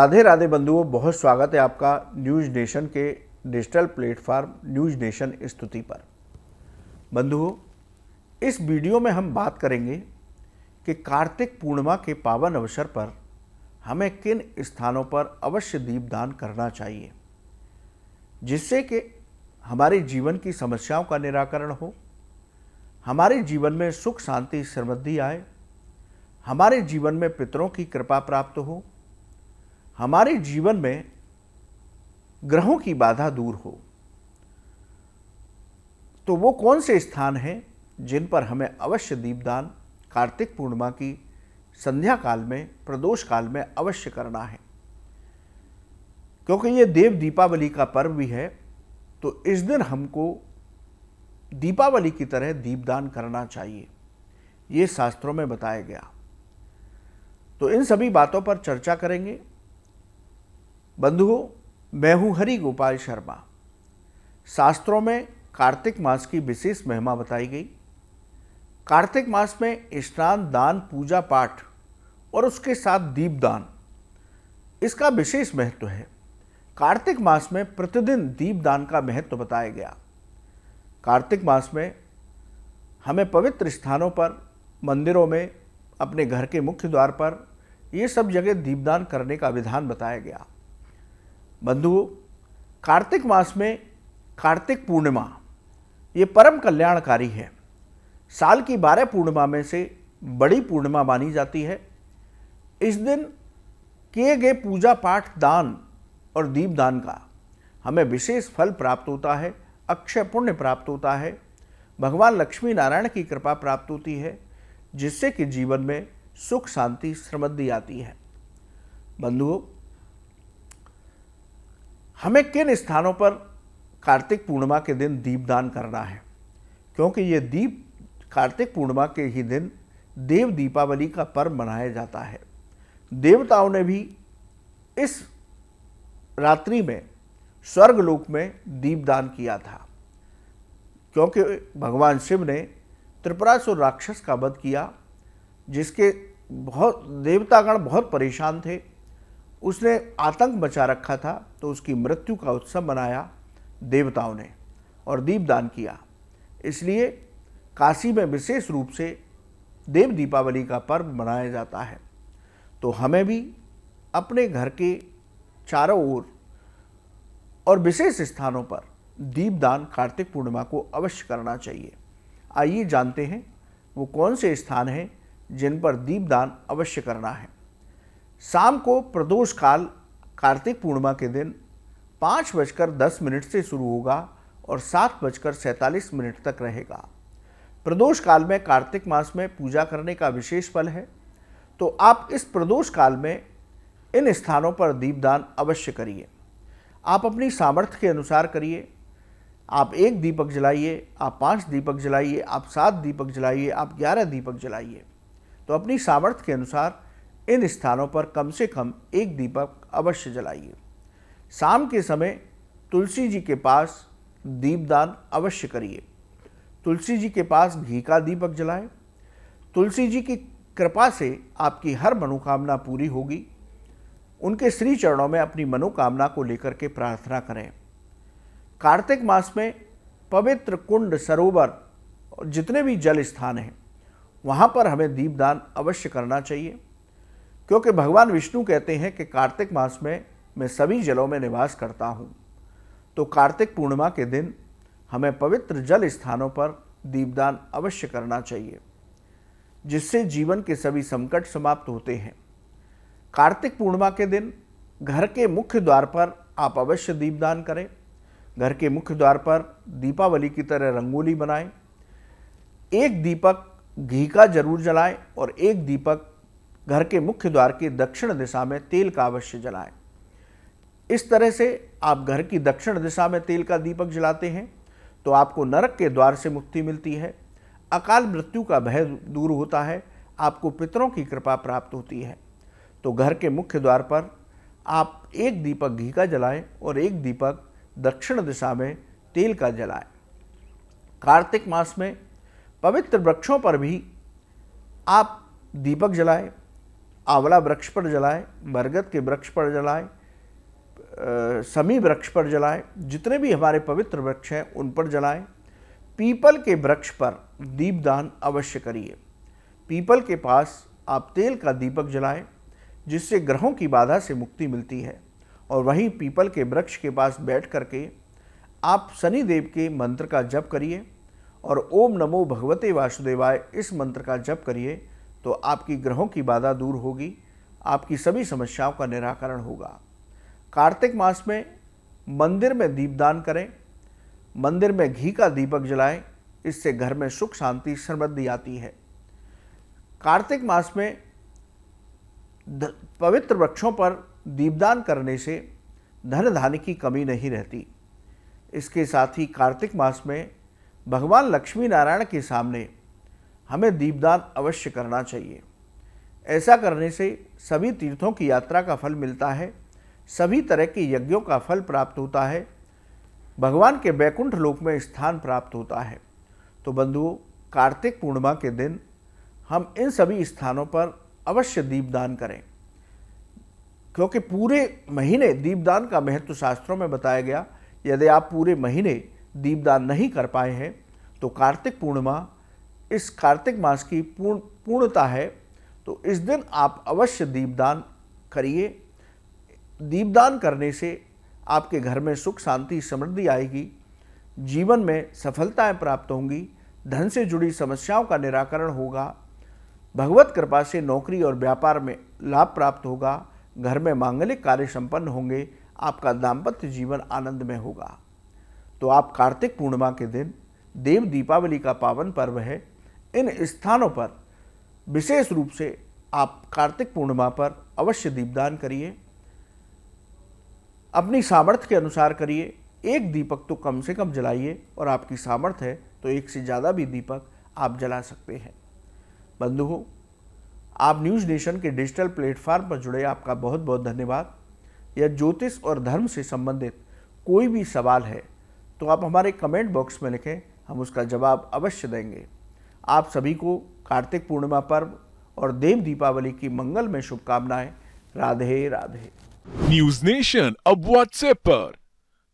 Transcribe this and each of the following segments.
राधे राधे बंधुओं बहुत स्वागत है आपका न्यूज नेशन के डिजिटल प्लेटफॉर्म न्यूज नेशन स्तुति पर बंधुओं इस वीडियो में हम बात करेंगे कि कार्तिक पूर्णिमा के पावन अवसर पर हमें किन स्थानों पर अवश्य दीपदान करना चाहिए जिससे कि हमारे जीवन की समस्याओं का निराकरण हो हमारे जीवन में सुख शांति समृद्धि आए हमारे जीवन में पितरों की कृपा प्राप्त हो हमारे जीवन में ग्रहों की बाधा दूर हो तो वो कौन से स्थान हैं जिन पर हमें अवश्य दीपदान कार्तिक पूर्णिमा की संध्या काल में प्रदोष काल में अवश्य करना है क्योंकि ये देव दीपावली का पर्व भी है तो इस दिन हमको दीपावली की तरह दीपदान करना चाहिए ये शास्त्रों में बताया गया तो इन सभी बातों पर चर्चा करेंगे बंधुओं मैं हूं हरि गोपाल शर्मा शास्त्रों में कार्तिक मास की विशेष महिमा बताई गई कार्तिक मास में स्नान दान पूजा पाठ और उसके साथ दीपदान इसका विशेष महत्व है कार्तिक मास में प्रतिदिन दीपदान का महत्व बताया गया कार्तिक मास में हमें पवित्र स्थानों पर मंदिरों में अपने घर के मुख्य द्वार पर ये सब जगह दीपदान करने का विधान बताया गया बंधुओं कार्तिक मास में कार्तिक पूर्णिमा ये परम कल्याणकारी है साल की बारह पूर्णिमा में से बड़ी पूर्णिमा मानी जाती है इस दिन किए गए पूजा पाठ दान और दीप दान का हमें विशेष फल प्राप्त होता है अक्षय पुण्य प्राप्त होता है भगवान लक्ष्मी नारायण की कृपा प्राप्त होती है जिससे कि जीवन में सुख शांति समृद्धि आती है बंधुओं हमें किन स्थानों पर कार्तिक पूर्णिमा के दिन दीपदान करना है क्योंकि ये दीप कार्तिक पूर्णिमा के ही दिन देव दीपावली का पर्व मनाया जाता है देवताओं ने भी इस रात्रि में स्वर्गलोक में दीपदान किया था क्योंकि भगवान शिव ने त्रिपुरासुर राक्षस का वध किया जिसके बहुत देवतागण बहुत परेशान थे उसने आतंक बचा रखा था तो उसकी मृत्यु का उत्सव मनाया देवताओं ने और दीपदान किया इसलिए काशी में विशेष रूप से देव दीपावली का पर्व मनाया जाता है तो हमें भी अपने घर के चारों ओर और विशेष स्थानों पर दीपदान कार्तिक पूर्णिमा को अवश्य करना चाहिए आइए जानते हैं वो कौन से स्थान हैं जिन पर दीपदान अवश्य करना है शाम को प्रदोष काल कार्तिक पूर्णिमा के दिन पाँच बजकर दस मिनट से शुरू होगा और सात बजकर सैंतालीस मिनट तक रहेगा प्रदोष काल में कार्तिक मास में पूजा करने का विशेष फल है तो आप इस प्रदोष काल में इन स्थानों पर दीपदान अवश्य करिए आप अपनी सामर्थ्य के अनुसार करिए आप एक दीपक जलाइए आप पांच दीपक जलाइए आप सात दीपक जलाइए आप ग्यारह दीपक जलाइए तो अपनी सामर्थ्य के अनुसार इन स्थानों पर कम से कम एक दीपक अवश्य जलाइए शाम के समय तुलसी जी के पास दीपदान अवश्य करिए तुलसी जी के पास घी का दीपक जलाएं तुलसी जी की कृपा से आपकी हर मनोकामना पूरी होगी उनके श्री चरणों में अपनी मनोकामना को लेकर के प्रार्थना करें कार्तिक मास में पवित्र कुंड सरोवर और जितने भी जल स्थान हैं वहाँ पर हमें दीपदान अवश्य करना चाहिए क्योंकि भगवान विष्णु कहते हैं कि कार्तिक मास में मैं सभी जलों में निवास करता हूँ तो कार्तिक पूर्णिमा के दिन हमें पवित्र जल स्थानों पर दीपदान अवश्य करना चाहिए जिससे जीवन के सभी संकट समाप्त होते हैं कार्तिक पूर्णिमा के दिन घर के मुख्य द्वार पर आप अवश्य दीपदान करें घर के मुख्य द्वार पर दीपावली की तरह रंगोली बनाएं एक दीपक घी का जरूर जलाएं और एक दीपक घर के मुख्य द्वार की दक्षिण दिशा में तेल का अवश्य जलाएं इस तरह से आप घर की दक्षिण दिशा में तेल का दीपक जलाते हैं तो आपको नरक के द्वार से मुक्ति मिलती है अकाल मृत्यु का भय दूर होता है आपको पितरों की कृपा प्राप्त होती है तो घर के मुख्य द्वार पर आप एक दीपक घी का जलाएं और एक दीपक दक्षिण दिशा में तेल का जलाएं कार्तिक मास में पवित्र वृक्षों पर भी आप दीपक जलाएं आंवला वृक्ष पर जलाएं बरगद के वृक्ष पर जलाएं समी वृक्ष पर जलाएं जितने भी हमारे पवित्र वृक्ष हैं उन पर जलाएं पीपल के वृक्ष पर दीपदान अवश्य करिए पीपल के पास आप तेल का दीपक जलाएं जिससे ग्रहों की बाधा से मुक्ति मिलती है और वहीं पीपल के वृक्ष के पास बैठ करके आप शनिदेव के मंत्र का जप करिए और ओम नमो भगवते वासुदेवाय इस मंत्र का जप करिए तो आपकी ग्रहों की बाधा दूर होगी आपकी सभी समस्याओं का निराकरण होगा कार्तिक मास में मंदिर में दीपदान करें मंदिर में घी का दीपक जलाएं इससे घर में सुख शांति समृद्धि आती है कार्तिक मास में पवित्र वृक्षों पर दीपदान करने से धन धान्य की कमी नहीं रहती इसके साथ ही कार्तिक मास में भगवान लक्ष्मी नारायण के सामने हमें दीपदान अवश्य करना चाहिए ऐसा करने से सभी तीर्थों की यात्रा का फल मिलता है सभी तरह के यज्ञों का फल प्राप्त होता है भगवान के बैकुंठ लोक में स्थान प्राप्त होता है तो बंधुओं कार्तिक पूर्णिमा के दिन हम इन सभी स्थानों पर अवश्य दीपदान करें क्योंकि पूरे महीने दीपदान का महत्व शास्त्रों में बताया गया यदि आप पूरे महीने दीपदान नहीं कर पाए हैं तो कार्तिक पूर्णिमा इस कार्तिक मास की पूर्ण पूर्णता है तो इस दिन आप अवश्य दीपदान करिए दीपदान करने से आपके घर में सुख शांति समृद्धि आएगी जीवन में सफलताएं प्राप्त होंगी धन से जुड़ी समस्याओं का निराकरण होगा भगवत कृपा से नौकरी और व्यापार में लाभ प्राप्त होगा घर में मांगलिक कार्य संपन्न होंगे आपका दाम्पत्य जीवन आनंद में होगा तो आप कार्तिक पूर्णिमा के दिन देव दीपावली का पावन पर्व है इन स्थानों पर विशेष रूप से आप कार्तिक पूर्णिमा पर अवश्य दीपदान करिए अपनी सामर्थ्य के अनुसार करिए एक दीपक तो कम से कम जलाइए और आपकी सामर्थ्य है तो एक से ज़्यादा भी दीपक आप जला सकते हैं बंधुओं आप न्यूज़ नेशन के डिजिटल प्लेटफॉर्म पर जुड़े आपका बहुत बहुत धन्यवाद या ज्योतिष और धर्म से संबंधित कोई भी सवाल है तो आप हमारे कमेंट बॉक्स में लिखें हम उसका जवाब अवश्य देंगे आप सभी को कार्तिक पूर्णिमा पर्व और देव दीपावली की मंगल में शुभकामनाएं राधे राधे न्यूज नेशन अब व्हाट्सएप पर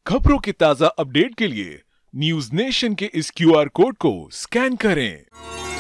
खबरों की ताजा अपडेट के लिए न्यूज नेशन के इस क्यूआर कोड को स्कैन करें